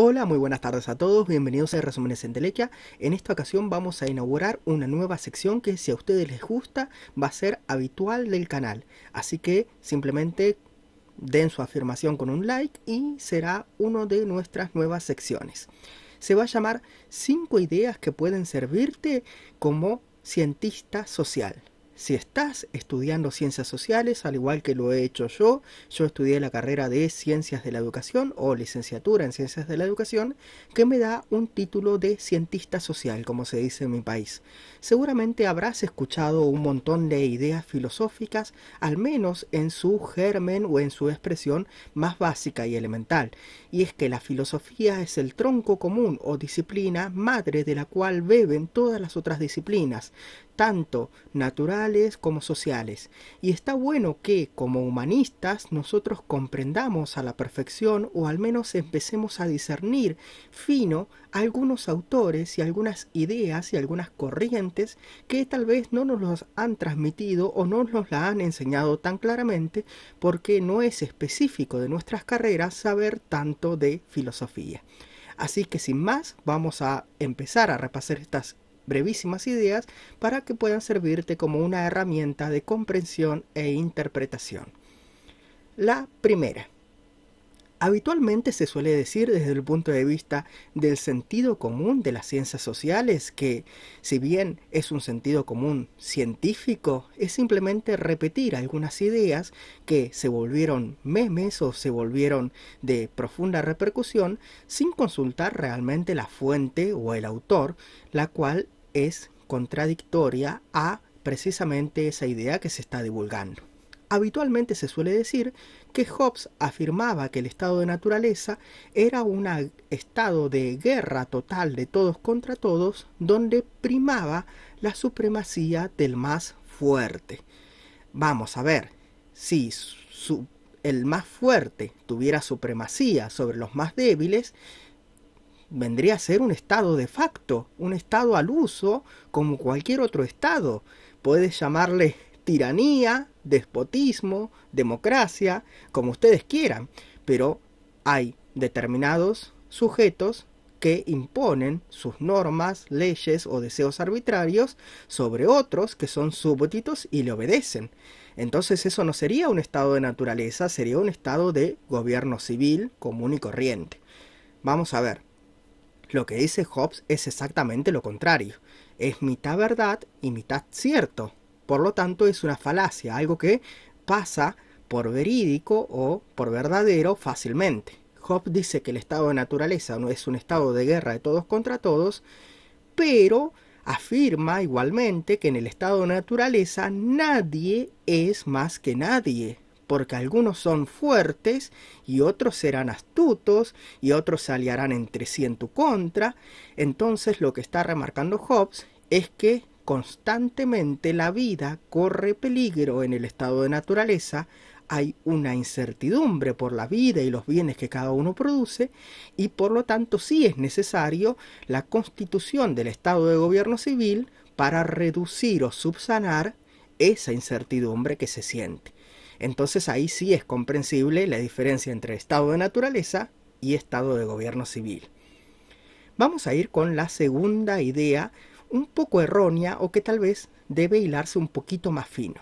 Hola, muy buenas tardes a todos, bienvenidos a Resúmenes en En esta ocasión vamos a inaugurar una nueva sección que si a ustedes les gusta va a ser habitual del canal. Así que simplemente den su afirmación con un like y será una de nuestras nuevas secciones. Se va a llamar 5 ideas que pueden servirte como cientista social si estás estudiando ciencias sociales, al igual que lo he hecho yo, yo estudié la carrera de ciencias de la educación o licenciatura en ciencias de la educación, que me da un título de cientista social, como se dice en mi país. Seguramente habrás escuchado un montón de ideas filosóficas, al menos en su germen o en su expresión más básica y elemental, y es que la filosofía es el tronco común o disciplina madre de la cual beben todas las otras disciplinas, tanto naturales como sociales. Y está bueno que, como humanistas, nosotros comprendamos a la perfección o al menos empecemos a discernir fino algunos autores y algunas ideas y algunas corrientes que tal vez no nos los han transmitido o no nos la han enseñado tan claramente porque no es específico de nuestras carreras saber tanto de filosofía. Así que sin más, vamos a empezar a repasar estas brevísimas ideas para que puedan servirte como una herramienta de comprensión e interpretación. La primera. Habitualmente se suele decir desde el punto de vista del sentido común de las ciencias sociales que, si bien es un sentido común científico, es simplemente repetir algunas ideas que se volvieron memes o se volvieron de profunda repercusión sin consultar realmente la fuente o el autor, la cual es contradictoria a precisamente esa idea que se está divulgando. Habitualmente se suele decir que Hobbes afirmaba que el estado de naturaleza era un estado de guerra total de todos contra todos donde primaba la supremacía del más fuerte. Vamos a ver, si el más fuerte tuviera supremacía sobre los más débiles, vendría a ser un Estado de facto, un Estado al uso como cualquier otro Estado. Puedes llamarle tiranía, despotismo, democracia, como ustedes quieran, pero hay determinados sujetos que imponen sus normas, leyes o deseos arbitrarios sobre otros que son súbditos y le obedecen. Entonces eso no sería un estado de naturaleza, sería un estado de gobierno civil común y corriente. Vamos a ver. Lo que dice Hobbes es exactamente lo contrario. Es mitad verdad y mitad cierto. Por lo tanto, es una falacia, algo que pasa por verídico o por verdadero fácilmente. Hobbes dice que el estado de naturaleza no es un estado de guerra de todos contra todos, pero afirma igualmente que en el estado de naturaleza nadie es más que nadie porque algunos son fuertes y otros serán astutos y otros se aliarán entre sí en tu contra. Entonces lo que está remarcando Hobbes es que constantemente la vida corre peligro en el estado de naturaleza, hay una incertidumbre por la vida y los bienes que cada uno produce y por lo tanto sí es necesario la constitución del estado de gobierno civil para reducir o subsanar esa incertidumbre que se siente. Entonces ahí sí es comprensible la diferencia entre estado de naturaleza y estado de gobierno civil. Vamos a ir con la segunda idea, un poco errónea o que tal vez debe hilarse un poquito más fino.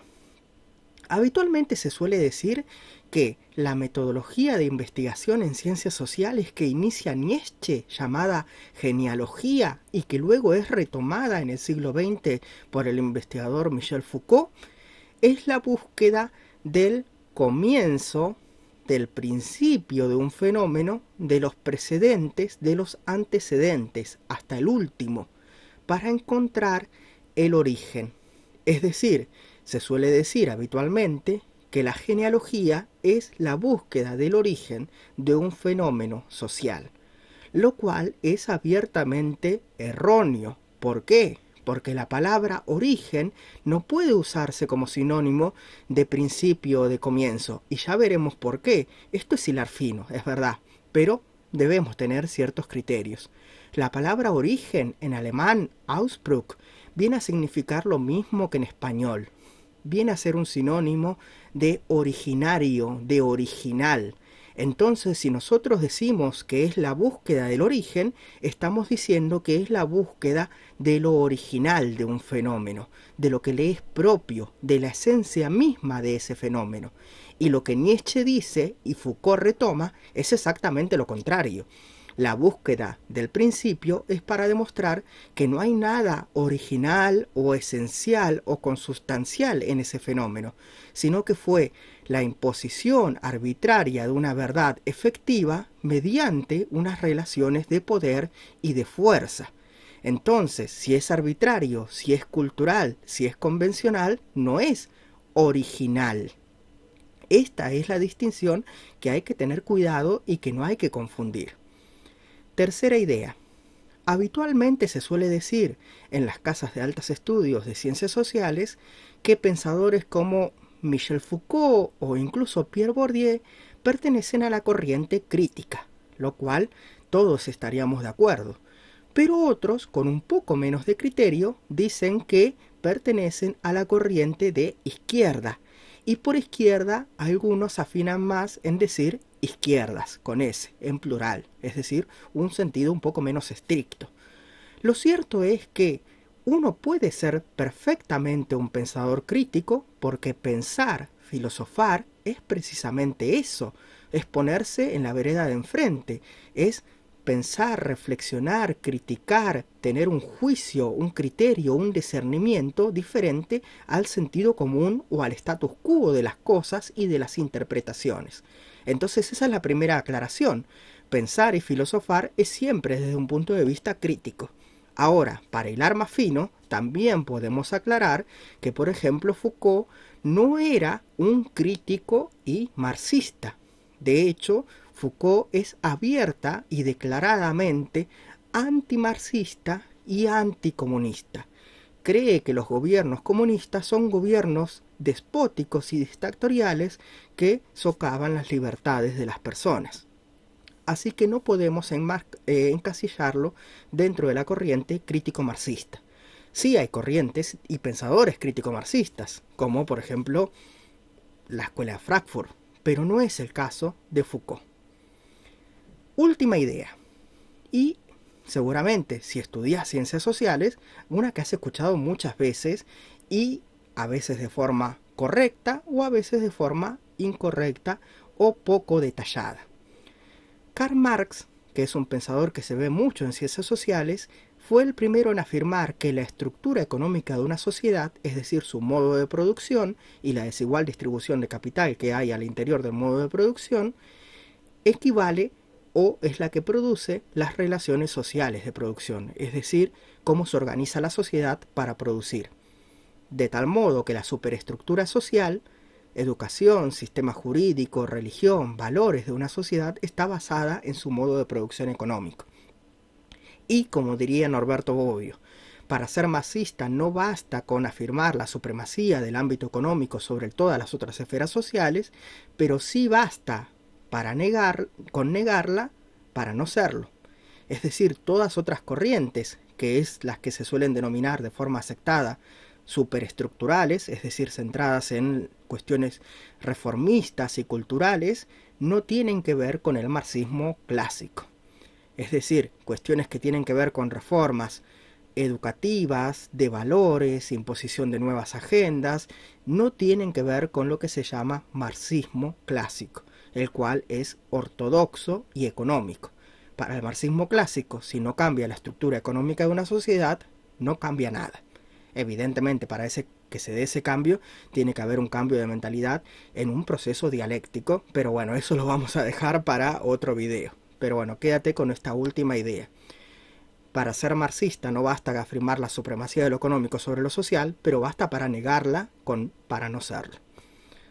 Habitualmente se suele decir que la metodología de investigación en ciencias sociales que inicia Nietzsche, llamada genealogía, y que luego es retomada en el siglo XX por el investigador Michel Foucault, es la búsqueda del comienzo, del principio de un fenómeno, de los precedentes, de los antecedentes, hasta el último, para encontrar el origen. Es decir, se suele decir habitualmente que la genealogía es la búsqueda del origen de un fenómeno social, lo cual es abiertamente erróneo. ¿Por qué? porque la palabra origen no puede usarse como sinónimo de principio o de comienzo, y ya veremos por qué. Esto es hilar fino, es verdad, pero debemos tener ciertos criterios. La palabra origen en alemán, Ausbruch, viene a significar lo mismo que en español. Viene a ser un sinónimo de originario, de original. Entonces, si nosotros decimos que es la búsqueda del origen, estamos diciendo que es la búsqueda de lo original de un fenómeno, de lo que le es propio, de la esencia misma de ese fenómeno. Y lo que Nietzsche dice y Foucault retoma es exactamente lo contrario. La búsqueda del principio es para demostrar que no hay nada original o esencial o consustancial en ese fenómeno, sino que fue la imposición arbitraria de una verdad efectiva mediante unas relaciones de poder y de fuerza. Entonces, si es arbitrario, si es cultural, si es convencional, no es original. Esta es la distinción que hay que tener cuidado y que no hay que confundir. Tercera idea. Habitualmente se suele decir en las casas de altos estudios de ciencias sociales que pensadores como Michel Foucault o incluso Pierre Bourdieu pertenecen a la corriente crítica, lo cual todos estaríamos de acuerdo. Pero otros, con un poco menos de criterio, dicen que pertenecen a la corriente de izquierda. Y por izquierda algunos afinan más en decir izquierdas, con S, en plural, es decir, un sentido un poco menos estricto. Lo cierto es que uno puede ser perfectamente un pensador crítico porque pensar, filosofar, es precisamente eso, es ponerse en la vereda de enfrente, es pensar, reflexionar, criticar, tener un juicio, un criterio, un discernimiento diferente al sentido común o al status quo de las cosas y de las interpretaciones. Entonces esa es la primera aclaración. Pensar y filosofar es siempre desde un punto de vista crítico. Ahora, para hilar más fino, también podemos aclarar que, por ejemplo, Foucault no era un crítico y marxista. De hecho, Foucault es abierta y declaradamente antimarxista y anticomunista. Cree que los gobiernos comunistas son gobiernos despóticos y dictatoriales que socavan las libertades de las personas. Así que no podemos eh, encasillarlo dentro de la corriente crítico-marxista. Sí hay corrientes y pensadores crítico-marxistas, como por ejemplo la escuela de Frankfurt, pero no es el caso de Foucault. Última idea, y seguramente si estudias ciencias sociales, una que has escuchado muchas veces y a veces de forma correcta o a veces de forma incorrecta o poco detallada. Karl Marx, que es un pensador que se ve mucho en ciencias sociales, fue el primero en afirmar que la estructura económica de una sociedad, es decir, su modo de producción y la desigual distribución de capital que hay al interior del modo de producción, equivale o es la que produce las relaciones sociales de producción, es decir, cómo se organiza la sociedad para producir de tal modo que la superestructura social, educación, sistema jurídico, religión, valores de una sociedad está basada en su modo de producción económico. Y como diría Norberto Bobbio, para ser masista no basta con afirmar la supremacía del ámbito económico sobre todas las otras esferas sociales, pero sí basta para con negarla para no serlo. Es decir, todas otras corrientes, que es las que se suelen denominar de forma aceptada superestructurales, es decir, centradas en cuestiones reformistas y culturales, no tienen que ver con el marxismo clásico. Es decir, cuestiones que tienen que ver con reformas educativas, de valores, imposición de nuevas agendas, no tienen que ver con lo que se llama marxismo clásico, el cual es ortodoxo y económico. Para el marxismo clásico, si no cambia la estructura económica de una sociedad, no cambia nada. Evidentemente, para ese, que se dé ese cambio, tiene que haber un cambio de mentalidad en un proceso dialéctico, pero bueno, eso lo vamos a dejar para otro video. Pero bueno, quédate con esta última idea. Para ser marxista no basta afirmar la supremacía de lo económico sobre lo social, pero basta para negarla con para no serlo.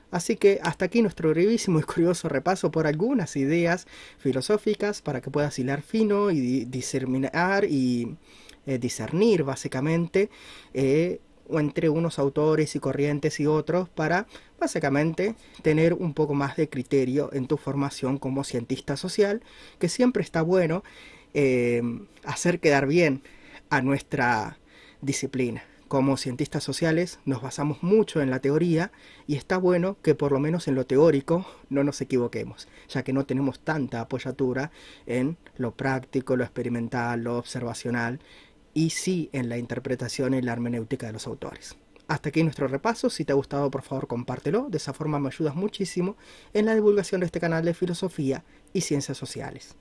Así que hasta aquí nuestro brevísimo y curioso repaso por algunas ideas filosóficas para que puedas hilar fino y diseminar y eh, discernir básicamente eh, entre unos autores y corrientes y otros para básicamente tener un poco más de criterio en tu formación como cientista social, que siempre está bueno eh, hacer quedar bien a nuestra disciplina. Como cientistas sociales nos basamos mucho en la teoría y está bueno que por lo menos en lo teórico no nos equivoquemos, ya que no tenemos tanta apoyatura en lo práctico, lo experimental, lo observacional y sí en la interpretación y la hermenéutica de los autores. Hasta aquí nuestro repaso, si te ha gustado por favor compártelo, de esa forma me ayudas muchísimo en la divulgación de este canal de filosofía y ciencias sociales.